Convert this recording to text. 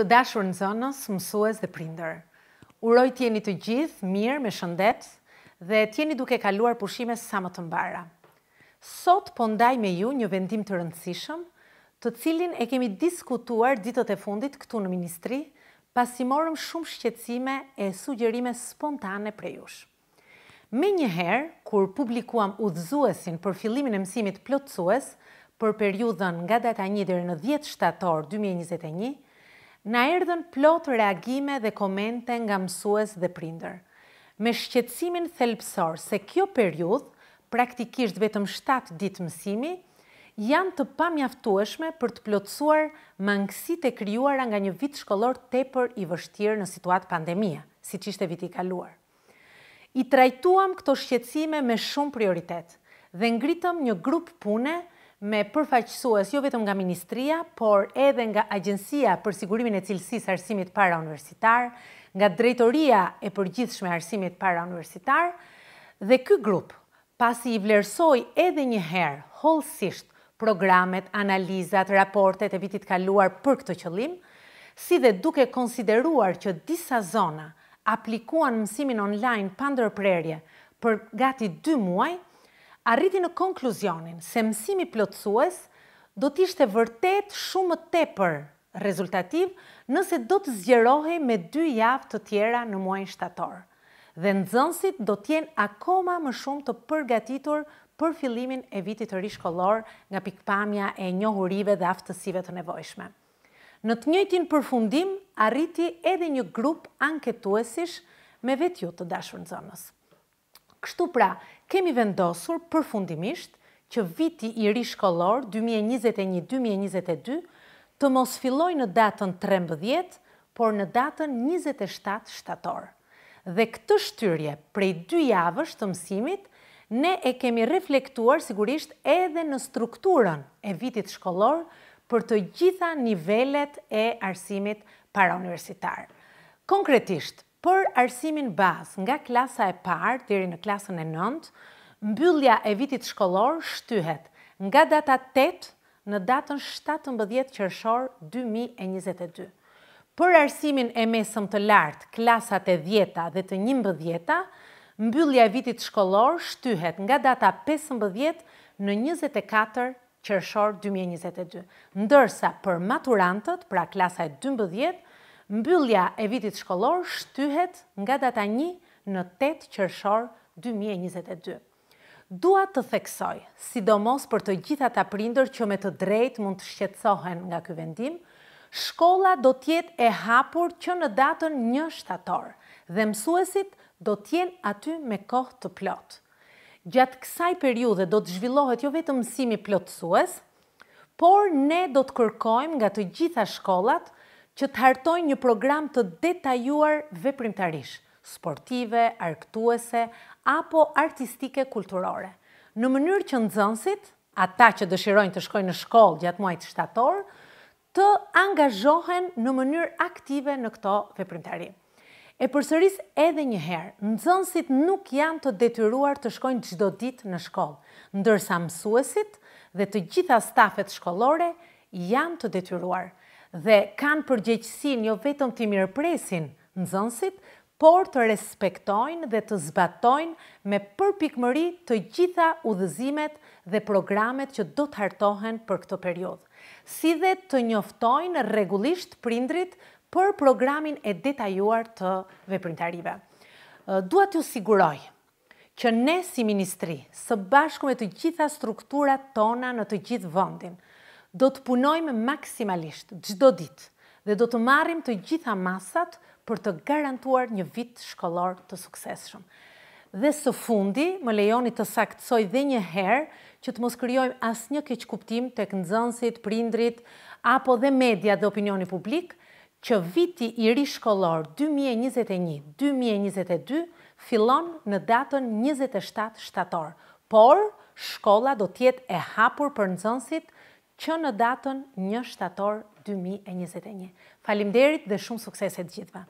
Të dashur në zonës, mësues dhe prinder. Uroj tjeni të gjithë, mirë, me shëndet, dhe tjeni duke kaluar pushime sa më të mbara. Sot po ndaj me ju një vendim të rëndësishëm, të cilin e kemi diskutuar ditët e fundit këtu në Ministri, pas i morëm shumë shqecime e sugjerime spontane për jush. Me njëherë, kur publikuam udhëzuesin për fillimin e mësimit plotësues për periudhën nga data 1 dhe në 10 shtator 2021, na erdhen plot reagime dhe komente nga mësues dhe prindër. Me shqetsimin thelpsor se kjo periudh, praktikisht vetëm 7 ditë mësimi, janë të pamjaftueshme për të plotësuar mangësitë e krijuara nga një vit shkollor tepër i vështirë në situatë pandemie, siç ishte viti i kaluar. I trajtuam këto shqetsime me shumë prioritet dhe ngritëm një grup pune me përfaqësues jo vetëm nga Ministria, por edhe nga Agencia për Sigurimin e Cilsis Arsimit Para Universitar, nga Drejtoria e përgjithshme Arsimit Para Universitar, dhe ky grup pasi i vlerësoj edhe njëherë holësisht programet, analizat, raportet e vitit kaluar për këtë qëllim, si dhe duke konsideruar që disa zona aplikuan mësimin online pandër prerje për gati 2 muaj, arriti në konkluzionin se mësimi plotësues do t'ishte vërtet shumë tepër rezultativ nëse do të zgjerohej me dy javë të tjera në muajin shtator. Dhe nxënësit do të jenë akoma më shumë të përgatitur për fillimin e vitit të rishkolor shkollor nga pikpamja e njohurive dhe aftësive të nevojshme. Në të njëjtin përfundim arriti edhe një grup anketuesish me vetë ju të dashur nxënës. Kështu pra, kemi vendosur përfundimisht që viti i ri shkollor 2021-2022 të mos filloj në datën 13, por në datën 27 shtator. Dhe këtë shtyrje prej dy javësh të mësimit, ne e kemi reflektuar sigurisht edhe në strukturën e vitit shkollor për të gjitha nivellet e arsimit para universitarë. Konkretisht, Për arsimin bazë nga klasa e parë dheri në klasën e nëndë, mbyllja e vitit shkolor shtyhet nga data 8 në datën 17 qërshor 2022. Për arsimin e mesëm të lartë, klasat e djeta dhe të njimbë bëdjeta, mbyllja e vitit shkolor shtyhet nga data 15 në 24 qërshor 2022. Ndërsa për maturantët, pra klasa e 12, Mbyllja e vitit shkollor shtyhet nga data 1 në 8 qershor 2022. Dua të theksoj, sidomos për të gjitha të prindër që me të drejt mund të shqetsohen nga ky vendim, shkolla do tjetë e hapur që në datën një shtator dhe mësuesit do tjenë aty me kohë të plotë. Gjatë kësaj periude do të zhvillohet jo vetë mësimi plotësues, por ne do të kërkojmë nga të gjitha shkollat – që të hartojnë një program të detajuar veprimtarish, sportive, arktuese, apo artistike kulturore. Në mënyrë që nëzënsit, ata që dëshirojnë të shkojnë në shkollë gjatë muajtë shtator, të angazhohen në mënyrë aktive në këto veprimtari. E përsëris edhe njëherë, nëzënsit nuk janë të detyruar të shkojnë gjdo ditë në shkollë, ndërsa mësuesit dhe të gjitha stafet shkollore janë të detyruarë dhe kanë përgjeqësin jo vetëm të mirë presin zënsit, por të respektojnë dhe të zbatojnë me përpikmëri të gjitha udhëzimet dhe programet që do të hartohen për këto periodë. Si dhe të njoftojnë regullisht prindrit për programin e detajuar të veprintarive. Dua të siguroj që ne si ministri, së bashku me të gjitha strukturat tona në të gjithë vëndin, do të punojmë maksimalisht gjdo ditë dhe do të marim të gjitha masat për të garantuar një vit shkollor të sukseshëm. Dhe së fundi, më lejoni të saktsoj dhe një herë që të mos kryojmë asë një keqë kuptim të këndzënsit, prindrit, apo dhe media dhe opinioni publik, që viti i ri shkollor 2021-2022 fillon në datën 27 shtator, por shkolla do tjetë e hapur për nëzënsit që në datën 1 shtator 2021. Falimderit dhe shumë sukseset gjithëve.